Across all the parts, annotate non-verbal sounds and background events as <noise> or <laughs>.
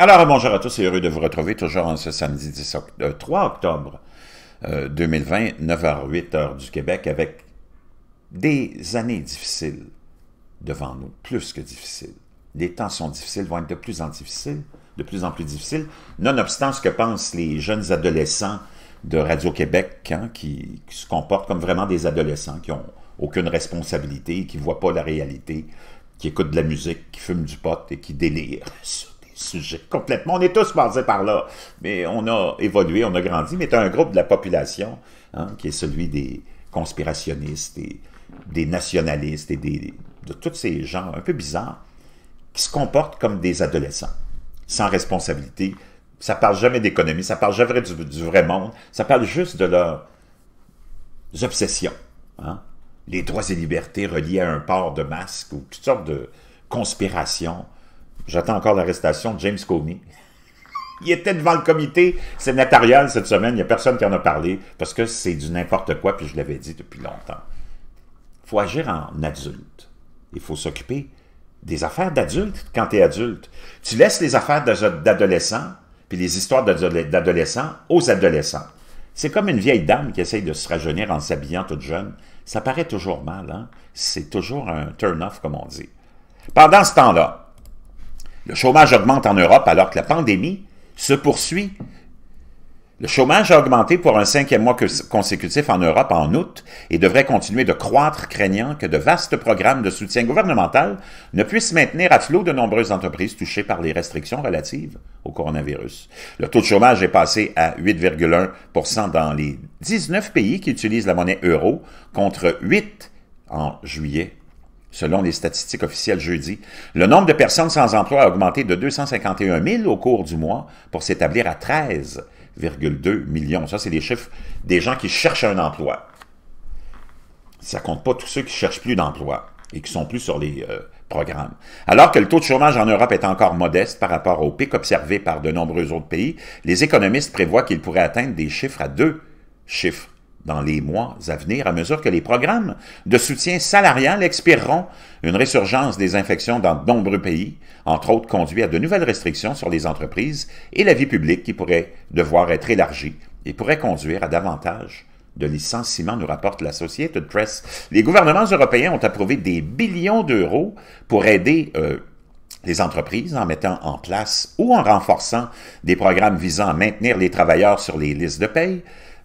Alors, bonjour à tous et heureux de vous retrouver toujours en ce samedi 3 euh, octobre 2020, 9 h 8 heure du Québec, avec des années difficiles devant nous, plus que difficiles. Les temps sont difficiles, vont être de plus en difficiles, de plus en plus difficiles, nonobstant ce que pensent les jeunes adolescents de Radio-Québec, hein, qui, se comportent comme vraiment des adolescents, qui n'ont aucune responsabilité, qui ne voient pas la réalité, qui écoutent de la musique, qui fument du pot et qui délirent sujet complètement. On est tous passés par là. Mais on a évolué, on a grandi, mais tu as un groupe de la population hein, qui est celui des conspirationnistes, des nationalistes et des, de tous ces gens un peu bizarres qui se comportent comme des adolescents, sans responsabilité. Ça ne parle jamais d'économie, ça ne parle jamais du, vrai monde, ça parle juste de leurs obsessions. Hein. Les droits et libertés reliés à un port de masque ou toutes sortes de conspirations j'attends encore l'arrestation de James Comey. Il était devant le comité sénatorial cette semaine, il n'y a personne qui en a parlé, parce que c'est du n'importe quoi, puis je l'avais dit depuis longtemps. Il faut agir en adulte. Il faut s'occuper des affaires d'adultes quand tu es adulte. Tu laisses les affaires d'adolescents, puis les histoires d'adolescents aux adolescents. C'est comme une vieille dame qui essaye de se rajeunir en s'habillant toute jeune. Ça paraît toujours mal, hein? C'est toujours un turn-off, comme on dit. Pendant ce temps-là, le chômage augmente en Europe alors que la pandémie se poursuit. Le chômage a augmenté pour un cinquième mois consécutif en Europe en août et devrait continuer de croître, craignant que de vastes programmes de soutien gouvernemental ne puissent maintenir à flot de nombreuses entreprises touchées par les restrictions relatives au coronavirus. Le taux de chômage est passé à 8,1 dans les 19 pays qui utilisent la monnaie euro contre 8 en juillet selon les statistiques officielles jeudi. Le nombre de personnes sans emploi a augmenté de 251 000 au cours du mois pour s'établir à 13,2 millions. Ça, c'est des chiffres des gens qui cherchent un emploi. Ça compte pas tous ceux qui cherchent plus d'emploi et qui sont plus sur les euh, programmes. Alors que le taux de chômage en Europe est encore modeste par rapport au pic observé par de nombreux autres pays, les économistes prévoient qu'il pourrait atteindre des chiffres à deux chiffres dans les mois à venir à mesure que les programmes de soutien salarial expireront. Une résurgence des infections dans de nombreux pays, entre autres, conduit à de nouvelles restrictions sur les entreprises et la vie publique qui pourrait devoir être élargie et pourrait conduire à davantage de licenciements, nous rapporte l'Associated Press. Les gouvernements européens ont approuvé des billions d'euros pour aider euh, les entreprises en mettant en place ou en renforçant des programmes visant à maintenir les travailleurs sur les listes de paye,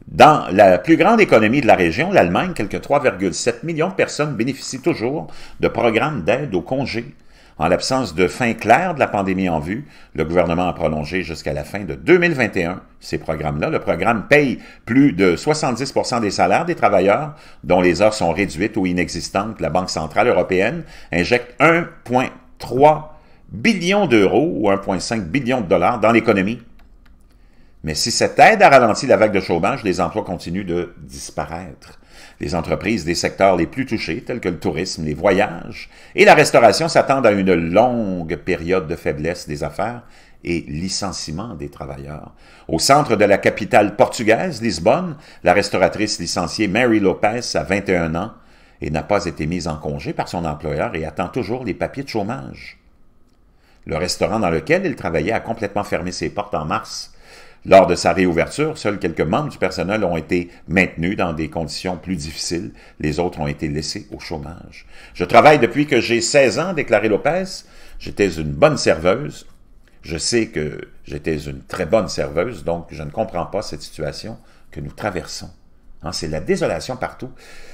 dans la plus grande économie de la région, l'Allemagne, quelques 3,7 millions de personnes bénéficient toujours de programmes d'aide au congé. En l'absence de fin claire de la pandémie en vue, le gouvernement a prolongé jusqu'à la fin de 2021 ces programmes-là. Le programme paye plus de 70 des salaires des travailleurs, dont les heures sont réduites ou inexistantes. La Banque centrale européenne injecte 1,3 billion d'euros ou 1,5 billion de dollars dans l'économie mais si cette aide a ralenti la vague de chômage, les emplois continuent de disparaître. Les entreprises des secteurs les plus touchés, tels que le tourisme, les voyages et la restauration, s'attendent à une longue période de faiblesse des affaires et licenciement des travailleurs. Au centre de la capitale portugaise, Lisbonne, la restauratrice licenciée Mary Lopez a 21 ans et n'a pas été mise en congé par son employeur et attend toujours les papiers de chômage. Le restaurant dans lequel elle travaillait a complètement fermé ses portes en mars lors de sa réouverture, seuls quelques membres du personnel ont été maintenus dans des conditions plus difficiles. Les autres ont été laissés au chômage. Je travaille depuis que j'ai 16 ans, déclaré Lopez. J'étais une bonne serveuse. Je sais que j'étais une très bonne serveuse, donc je ne comprends pas cette situation que nous traversons. Hein, c'est la désolation partout.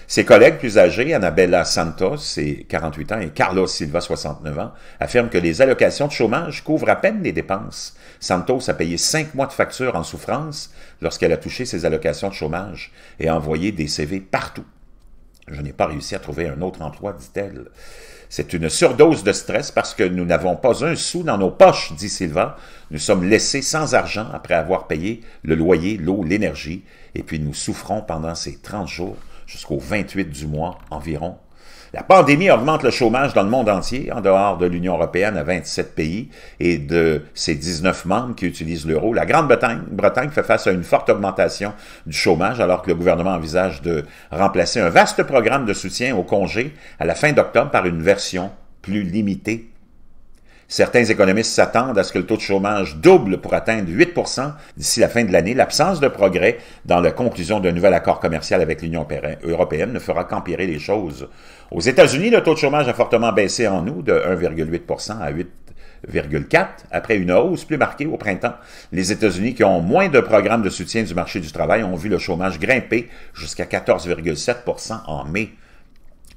Ses collègues plus âgés, Annabella Santos, c'est 48 ans, et Carlos Silva, 69 ans, affirment que les allocations de chômage couvrent à peine les dépenses. Santos a payé cinq mois de factures en souffrance lorsqu'elle a touché ses allocations de chômage et a envoyé des CV partout. Je n'ai pas réussi à trouver un autre emploi, dit-elle. C'est une surdose de stress parce que nous n'avons pas un sou dans nos poches, dit Sylvain. Nous sommes laissés sans argent après avoir payé le loyer, l'eau, l'énergie, et puis nous souffrons pendant ces 30 jours jusqu'au 28 du mois environ la pandémie augmente le chômage dans le monde entier, en dehors de l'Union européenne à 27 pays et de ses 19 membres qui utilisent l'euro. La Grande-Bretagne fait face à une forte augmentation du chômage alors que le gouvernement envisage de remplacer un vaste programme de soutien au congé à la fin d'octobre par une version plus limitée Certains économistes s'attendent à ce que le taux de chômage double pour atteindre 8 d'ici la fin de l'année. L'absence de progrès dans la conclusion d'un nouvel accord commercial avec l'Union européenne ne fera qu'empirer les choses. Aux États-Unis, le taux de chômage a fortement baissé en août de 1,8 à 8,4 après une hausse plus marquée au printemps. Les États-Unis, qui ont moins de programmes de soutien du marché du travail, ont vu le chômage grimper jusqu'à 14,7 en mai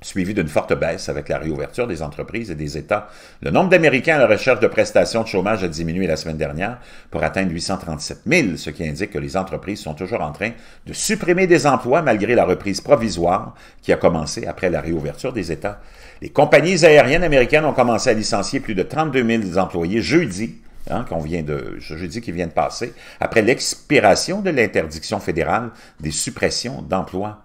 suivi d'une forte baisse avec la réouverture des entreprises et des États. Le nombre d'Américains à la recherche de prestations de chômage a diminué la semaine dernière pour atteindre 837 000, ce qui indique que les entreprises sont toujours en train de supprimer des emplois malgré la reprise provisoire qui a commencé après la réouverture des États. Les compagnies aériennes américaines ont commencé à licencier plus de 32 000 employés jeudi, Hein, qu'on vient de jeudi qui vient de passer, après l'expiration de l'interdiction fédérale des suppressions d'emplois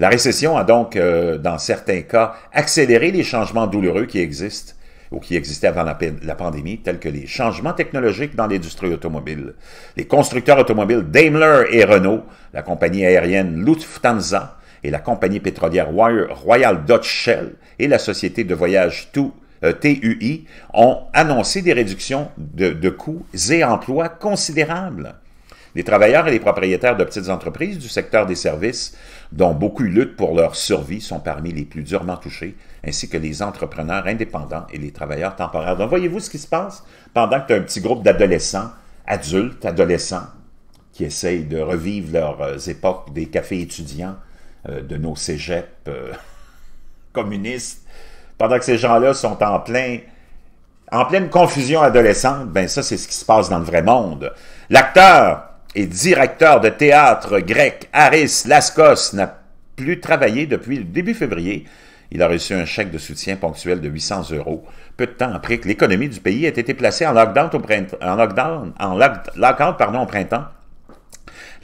la récession a donc, euh, dans certains cas, accéléré les changements douloureux qui existent ou qui existaient avant la, pandémie, tels que les changements technologiques dans l'industrie automobile. Les constructeurs automobiles Daimler et Renault, la compagnie aérienne Lufthansa et la compagnie pétrolière Royal Dutch Shell et la société de voyage TUI euh, ont annoncé des réductions de, de coûts et emplois considérables. Les travailleurs et les propriétaires de petites entreprises du secteur des services, dont beaucoup luttent pour leur survie, sont parmi les plus durement touchés, ainsi que les entrepreneurs indépendants et les travailleurs temporaires. Donc, voyez-vous ce qui se passe pendant que tu as un petit groupe d'adolescents, adultes, adolescents, qui essayent de revivre leurs euh, époques des cafés étudiants, euh, de nos cégeps euh, <laughs> communistes, pendant que ces gens-là sont en plein en pleine confusion adolescente, ben ça, c'est ce qui se passe dans le vrai monde. L'acteur et directeur de théâtre grec Aris Laskos n'a plus travaillé depuis le début février. Il a reçu un chèque de soutien ponctuel de 800 euros, peu de temps après que l'économie du pays ait été placée en lockdown au en en pardon, au printemps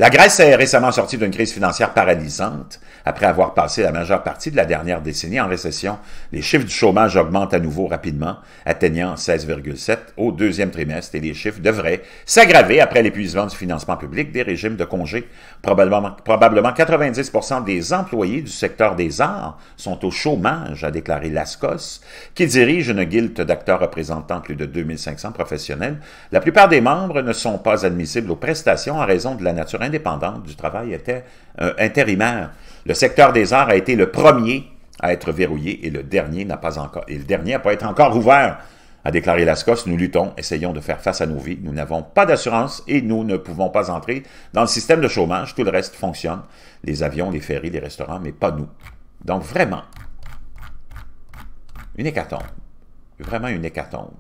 la Grèce est récemment sortie d'une crise financière paralysante après avoir passé la majeure partie de la dernière décennie en récession. Les chiffres du chômage augmentent à nouveau rapidement, atteignant 16,7 au deuxième trimestre et les chiffres devraient s'aggraver après l'épuisement du financement public des régimes de congés. Probablement, probablement 90 des employés du secteur des arts sont au chômage, a déclaré Lascos, qui dirige une guilde d'acteurs représentant plus de 2500 professionnels. La plupart des membres ne sont pas admissibles aux prestations en raison de la nature indépendante du travail était euh, intérimaire. Le secteur des arts a été le premier à être verrouillé et le dernier n'a pas encore et le dernier n'a pas été encore ouvert. A déclaré Lascos, nous luttons, essayons de faire face à nos vies. Nous n'avons pas d'assurance et nous ne pouvons pas entrer dans le système de chômage. Tout le reste fonctionne. Les avions, les ferries, les restaurants, mais pas nous. Donc vraiment, une hécatombe. Vraiment une hécatombe.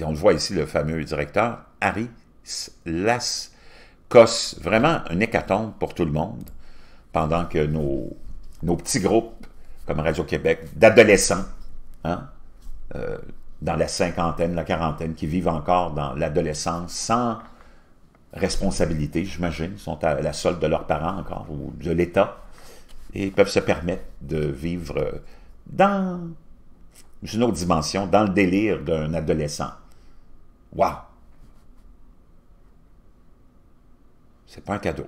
on voit ici, le fameux directeur, Harry Las cause vraiment un hécatombe pour tout le monde pendant que nos, petits groupes, comme Radio-Québec, d'adolescents, hein, euh, dans la cinquantaine, la quarantaine, qui vivent encore dans l'adolescence sans responsabilité, j'imagine, sont à la solde de leurs parents encore, ou de l'État, et peuvent se permettre de vivre dans une autre dimension, dans le délire d'un adolescent. Waouh! C'est pas un cadeau.